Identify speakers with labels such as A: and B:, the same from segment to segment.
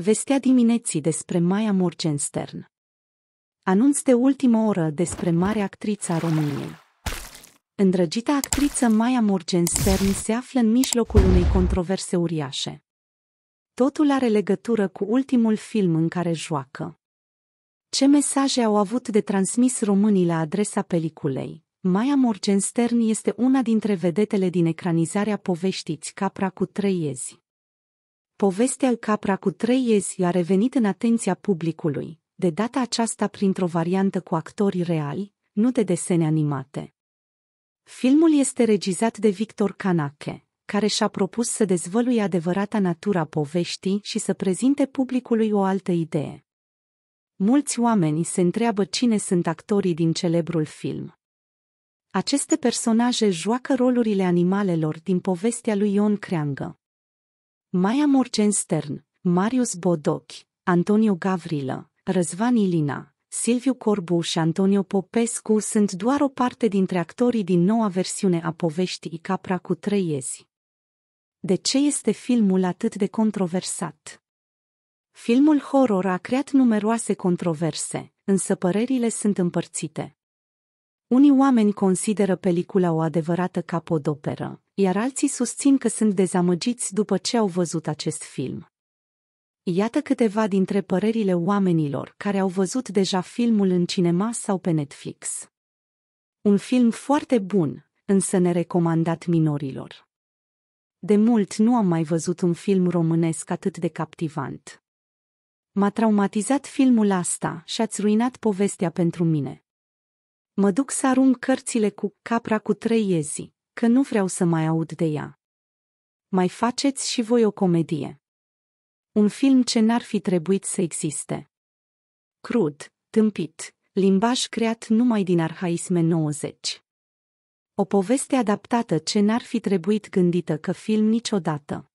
A: Vestea dimineții despre Maya Morgenstern. Anunț de ultimă oră despre mare actrița României. Îndrăgita actriță Maya Morgenstern se află în mijlocul unei controverse uriașe. Totul are legătură cu ultimul film în care joacă. Ce mesaje au avut de transmis românii la adresa peliculei? Maya Morgenstern este una dintre vedetele din ecranizarea poveștiți Capra cu trei iezi Povestea capra cu trei iezi a revenit în atenția publicului, de data aceasta printr-o variantă cu actori reali, nu de desene animate. Filmul este regizat de Victor Canache, care și-a propus să dezvăluie adevărata natura poveștii și să prezinte publicului o altă idee. Mulți oameni se întreabă cine sunt actorii din celebrul film. Aceste personaje joacă rolurile animalelor din povestea lui Ion Creangă. Maia Morcen Stern, Marius Bodochi, Antonio Gavrilă, Răzvan Ilina, Silviu Corbu și Antonio Popescu sunt doar o parte dintre actorii din noua versiune a poveștii Capra cu trei De ce este filmul atât de controversat? Filmul horror a creat numeroase controverse, însă părerile sunt împărțite. Unii oameni consideră pelicula o adevărată capodoperă, iar alții susțin că sunt dezamăgiți după ce au văzut acest film. Iată câteva dintre părerile oamenilor care au văzut deja filmul în cinema sau pe Netflix. Un film foarte bun, însă nerecomandat minorilor. De mult nu am mai văzut un film românesc atât de captivant. M-a traumatizat filmul asta și ați ruinat povestea pentru mine. Mă duc să arunc cărțile cu capra cu trei iezi, că nu vreau să mai aud de ea. Mai faceți și voi o comedie. Un film ce n-ar fi trebuit să existe. Crud, tâmpit, limbaj creat numai din arhaisme 90. O poveste adaptată ce n-ar fi trebuit gândită că film niciodată.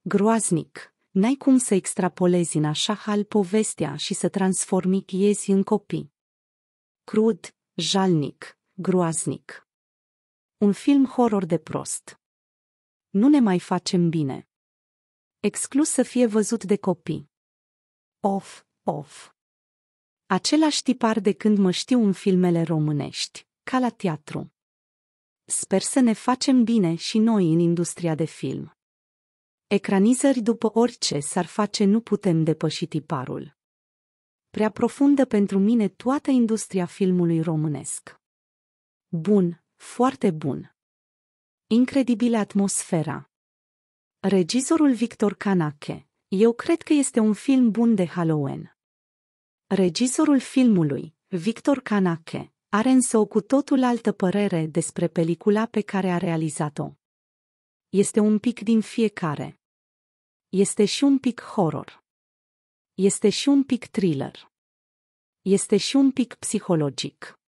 A: Groaznic, n-ai cum să extrapolezi în așa hal povestea și să transformi chiezi în copii. Crud, jalnic, groaznic. Un film horror de prost. Nu ne mai facem bine. Exclus să fie văzut de copii. Of, of. Același tipar de când mă știu în filmele românești, ca la teatru. Sper să ne facem bine și noi în industria de film. Ecranizări după orice s-ar face nu putem depăși tiparul prea profundă pentru mine toată industria filmului românesc. Bun, foarte bun. Incredibilă atmosfera. Regizorul Victor Canache. Eu cred că este un film bun de Halloween. Regizorul filmului, Victor Canache, are însă o cu totul altă părere despre pelicula pe care a realizat-o. Este un pic din fiecare. Este și un pic horror. Este și un pic thriller. Este și un pic psihologic.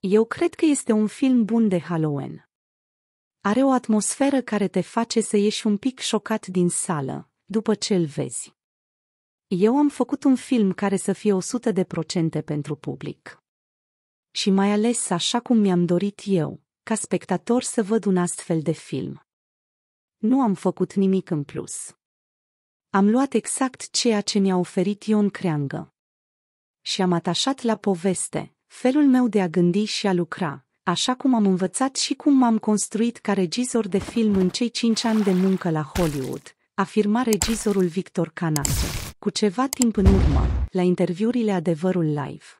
A: Eu cred că este un film bun de Halloween. Are o atmosferă care te face să ieși un pic șocat din sală, după ce îl vezi. Eu am făcut un film care să fie 100% pentru public. Și mai ales așa cum mi-am dorit eu, ca spectator să văd un astfel de film. Nu am făcut nimic în plus. Am luat exact ceea ce mi-a oferit Ion Creangă. Și am atașat la poveste, felul meu de a gândi și a lucra, așa cum am învățat și cum m-am construit ca regizor de film în cei cinci ani de muncă la Hollywood, afirma regizorul Victor Canase, cu ceva timp în urmă, la interviurile Adevărul Live.